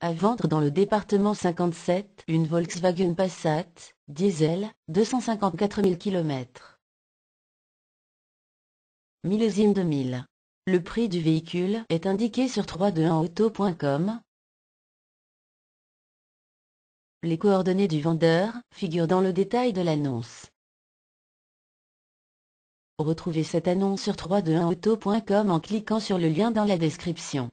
À vendre dans le département 57, une Volkswagen Passat, diesel, 254 000 km. Millésime 2000. Le prix du véhicule est indiqué sur 321auto.com. Les coordonnées du vendeur figurent dans le détail de l'annonce. Retrouvez cette annonce sur 321auto.com en cliquant sur le lien dans la description.